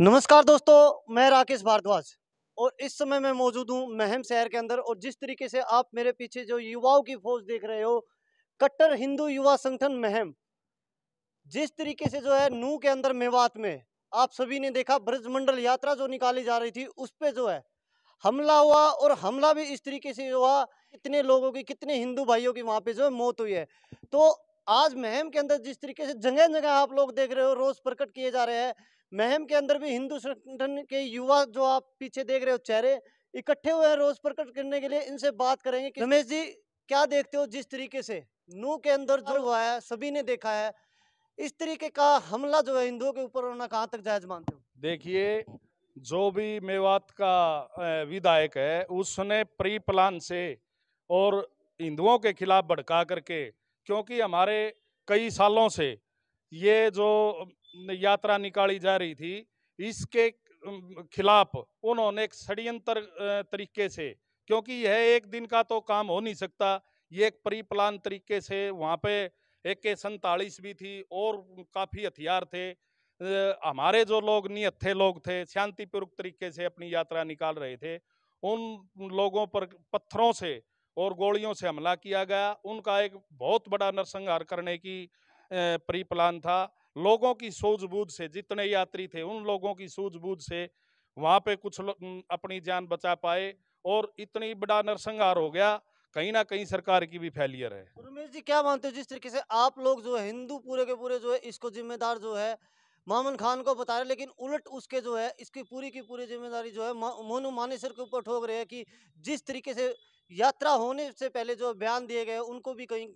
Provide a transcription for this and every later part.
नमस्कार दोस्तों मैं राकेश भारद्वाज और इस समय मैं मौजूद हूं महम शहर के अंदर और जिस तरीके से आप मेरे पीछे जो युवाओं की फौज देख रहे हो कट्टर हिंदू युवा संगठन महम जिस तरीके से जो है नू के अंदर मेवात में आप सभी ने देखा ब्रजमंडल यात्रा जो निकाली जा रही थी उस पे जो है हमला हुआ और हमला भी इस तरीके से हुआ कितने लोगों की कितने हिंदू भाइयों की वहाँ पे जो है मौत हुई है तो आज महम के अंदर जिस तरीके से जगह जगह आप लोग देख रहे हो रोज प्रकट किए जा रहे हैं महम के अंदर भी हिंदू संगठन के युवा जो आप पीछे देख रहे हो चेहरे इकट्ठे हुए हैं रोज प्रकट करने के लिए इनसे बात करेंगे कि रमेश जी क्या देखते हो जिस तरीके से नू के अंदर जो हाँ। हुआ है सभी ने देखा है इस तरीके का हमला जो है हिंदुओं के ऊपर होना कहाँ तक जायज मानते हो देखिए जो भी मेवात का विधायक है उसने प्री प्लान से और हिंदुओं के खिलाफ भड़का करके क्योंकि हमारे कई सालों से ये जो यात्रा निकाली जा रही थी इसके खिलाफ उन्होंने एक षड्यंत्र तरीके से क्योंकि यह एक दिन का तो काम हो नहीं सकता ये एक परी प्लान तरीके से वहाँ पे एक के सैतालीस भी थी और काफ़ी हथियार थे हमारे जो लोग नियथे लोग थे शांतिपूर्वक तरीके से अपनी यात्रा निकाल रहे थे उन लोगों पर पत्थरों से और गोलियों से हमला किया गया उनका एक बहुत बड़ा नरसंहार करने की प्री प्लान था लोगों की सूझबूझ से जितने यात्री थे उन लोगों की सूझबूझ से वहाँ पे कुछ अपनी जान बचा पाए और इतनी बड़ा नरसंहार हो गया कहीं ना कहीं सरकार की भी फेलियर है रमेश जी क्या मानते हो जिस तरीके से आप लोग जो है हिंदू पूरे के पूरे जो है इसको जिम्मेदार जो है मोहम्मद खान को बता रहे लेकिन उलट उसके जो है इसकी पूरी की पूरी जिम्मेदारी जो है मोनू मानेसर के ऊपर ठोक रहे हैं कि जिस तरीके से यात्रा होने से पहले जो बयान दिए गए उनको भी कहीं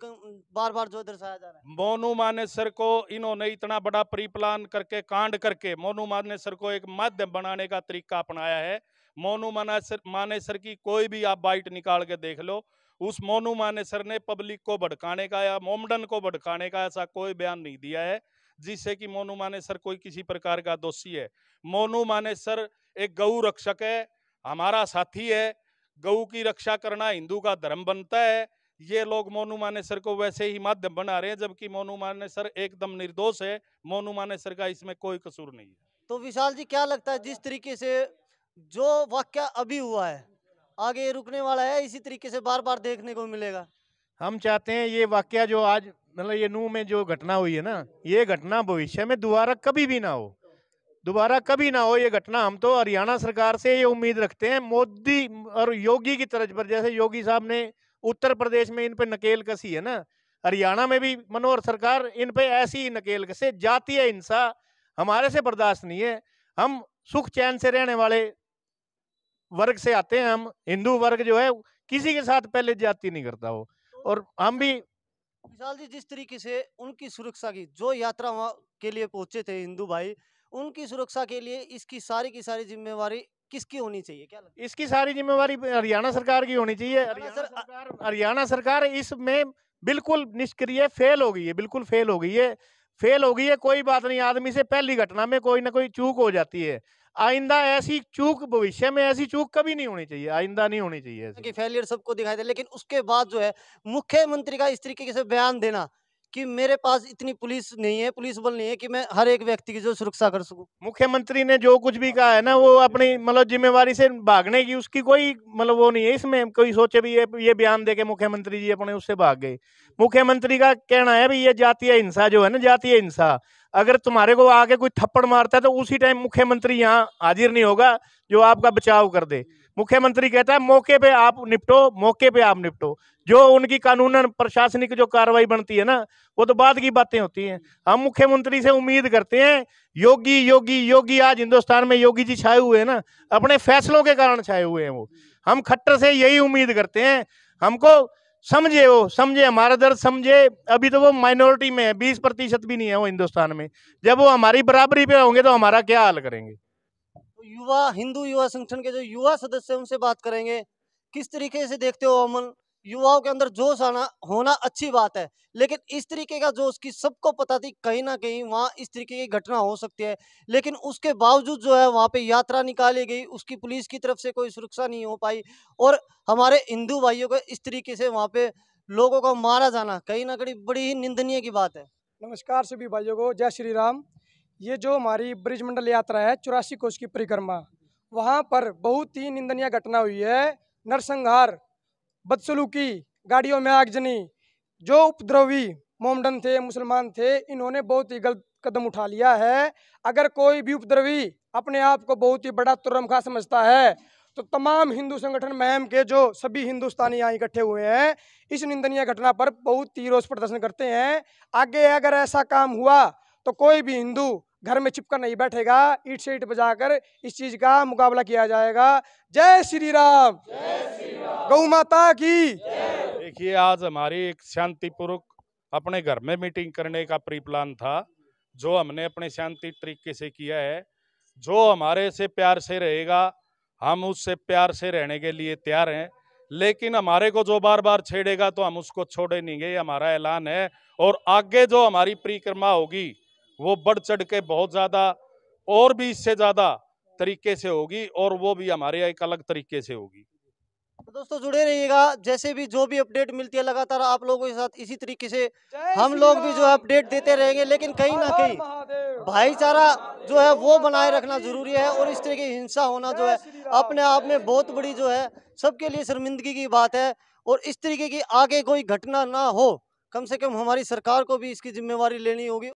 बार बार जो दर्शाया जा रहा है मोनू मानेसर को इन्होंने इतना बड़ा प्री प्लान करके कांड करके मोनू मानेसर को एक माध्यम बनाने का तरीका अपनाया है मोनू मानेसर मानेसर की कोई भी आप बाइट निकाल के देख लो उस मोनू मानेसर ने पब्लिक को भड़काने का या मोमडन को भड़काने का ऐसा कोई बयान नहीं दिया है जिससे कि मोनू मानेसर कोई किसी प्रकार का दोषी है मोनू मानेसर एक गऊ रक्षक है हमारा साथी है गऊ की रक्षा करना हिंदू का धर्म बनता है ये लोग मोनू मानेसर को वैसे ही माध्यम बना रहे हैं जबकि मोनू मानेसर एकदम निर्दोष है मोनू मानेसर का इसमें कोई कसूर नहीं है तो विशाल जी क्या लगता है जिस तरीके से जो वाक्य अभी हुआ है आगे रुकने वाला है इसी तरीके से बार बार देखने को मिलेगा हम चाहते हैं ये वाक्य जो आज मतलब ये नूह में जो घटना हुई है ना ये घटना भविष्य में दोबारा कभी भी ना हो दोबारा कभी ना हो ये घटना हम तो हरियाणा सरकार से ये उम्मीद रखते हैं मोदी और योगी की तरज पर जैसे योगी साहब ने उत्तर प्रदेश में इन पर नकेल कसी है ना हरियाणा में भी मनोहर सरकार इन पर ऐसी ही नकेल कसे जातीय हिंसा हमारे से बर्दाश्त नहीं है हम सुख चैन से रहने वाले वर्ग से आते हैं हम हिंदू वर्ग जो है किसी के साथ पहले जाति नहीं करता हो और हम भी विशाल जी जिस तरीके से उनकी सुरक्षा की जो यात्रा वहाँ के लिए पहुंचे थे हिंदू भाई उनकी सुरक्षा के लिए इसकी सारी की सारी जिम्मेवारी किसकी होनी चाहिए क्या लगता? इसकी सारी जिम्मेवारी हरियाणा सरकार की होनी चाहिए हरियाणा सरकार इसमें बिल्कुल निष्क्रिय फेल हो गई है बिल्कुल फेल हो गई है फेल हो गई है कोई बात नहीं आदमी से पहली घटना में कोई ना कोई चूक हो जाती है आइंदा ऐसी चूक भविष्य में ऐसी चूक कभी नहीं होनी चाहिए आइंदा नहीं होनी चाहिए फेलियर सबको दिखाई दे लेकिन उसके बाद जो है मुख्यमंत्री का इस तरीके से बयान देना कि मेरे पास इतनी पुलिस नहीं है पुलिस बल नहीं है कि मैं हर एक व्यक्ति की जो सुरक्षा कर सकूं मुख्यमंत्री ने जो कुछ भी कहा है ना वो अपनी मतलब जिम्मेवारी से भागने की उसकी कोई मतलब वो नहीं है इसमें कोई सोचे भी ये ये बयान दे के मुख्यमंत्री जी अपने उससे भाग गए मुख्यमंत्री का कहना है भी ये जातीय हिंसा जो है ना जातीय हिंसा अगर तुम्हारे को आके कोई थप्पड़ मारता है तो उसी टाइम मुख्यमंत्री यहाँ हाजिर नहीं होगा जो आपका बचाव कर दे मुख्यमंत्री कहता है मौके पे आप निपटो मौके पे आप निपटो जो उनकी कानूनन प्रशासनिक जो कार्रवाई बनती है ना वो तो बाद की बातें होती हैं हम मुख्यमंत्री से उम्मीद करते हैं योगी योगी योगी आज हिंदुस्तान में योगी जी छाए हुए हैं ना अपने फैसलों के कारण छाए हुए हैं वो हम खट्टर से यही उम्मीद करते हैं हमको समझे वो समझे हमारा दर्द समझे अभी तो वो माइनॉरिटी में है बीस प्रतिशत भी नहीं है वो हिंदुस्तान में जब वो हमारी बराबरी पे होंगे तो हमारा क्या हाल करेंगे युवा हिंदू युवा संगठन के जो युवा सदस्य हैं उनसे बात करेंगे किस तरीके से देखते हो अमन युवाओं के अंदर जोश आना होना अच्छी बात है लेकिन इस तरीके का जोश की सबको पता थी कहीं ना कहीं वहाँ इस तरीके की घटना हो सकती है लेकिन उसके बावजूद जो है वहाँ पे यात्रा निकाली गई उसकी पुलिस की तरफ से कोई सुरक्षा नहीं हो पाई और हमारे हिंदू भाइयों को इस तरीके से वहाँ पे लोगों को मारा जाना कहीं ना कहीं बड़ी ही निंदनीय की बात है नमस्कार सभी भाइयों को जय श्री राम ये जो हमारी ब्रिजमंडल यात्रा है चौरासी कोष की परिक्रमा वहाँ पर बहुत ही निंदनीय घटना हुई है नरसंहार बदसलूकी गाड़ियों में आगजनी जो उपद्रवी मोमडन थे मुसलमान थे इन्होंने बहुत ही गलत कदम उठा लिया है अगर कोई भी उपद्रवी अपने आप को बहुत ही बड़ा तुरमखा समझता है तो तमाम हिंदू संगठन महम के जो सभी हिंदुस्तानी यहाँ इकट्ठे हुए हैं इस निंदनीय घटना पर बहुत ही रोष प्रदर्शन करते हैं आगे अगर ऐसा काम हुआ तो कोई भी हिंदू घर में छिपकर नहीं बैठेगा ईट से ईट बजाकर इस चीज का मुकाबला किया जाएगा जय श्री राम गौ माता की देखिए आज हमारी एक शांतिपूर्वक अपने घर में मीटिंग करने का प्री प्लान था जो हमने अपने शांति तरीके से किया है जो हमारे से प्यार से रहेगा हम उससे प्यार से रहने के लिए तैयार हैं लेकिन हमारे को जो बार बार छेड़ेगा तो हम उसको छोड़े नहीं गए हमारा ऐलान है और आगे जो हमारी परिक्रमा होगी वो बढ़ चढ़ के बहुत ज़्यादा और भी इससे ज़्यादा तरीके से होगी और वो भी हमारे एक अलग तरीके से होगी तो दोस्तों जुड़े रहिएगा जैसे भी जो भी अपडेट मिलती है लगातार आप लोगों के साथ इसी तरीके से हम लोग भी जो है अपडेट देते रहेंगे लेकिन कहीं ना कहीं भाईचारा जो है वो बनाए रखना जरूरी है और इस तरह की हिंसा होना जो है अपने आप में बहुत बड़ी जो है सबके लिए शर्मिंदगी की बात है और इस तरीके की आगे कोई घटना ना हो कम से कम हमारी सरकार को भी इसकी जिम्मेवारी लेनी होगी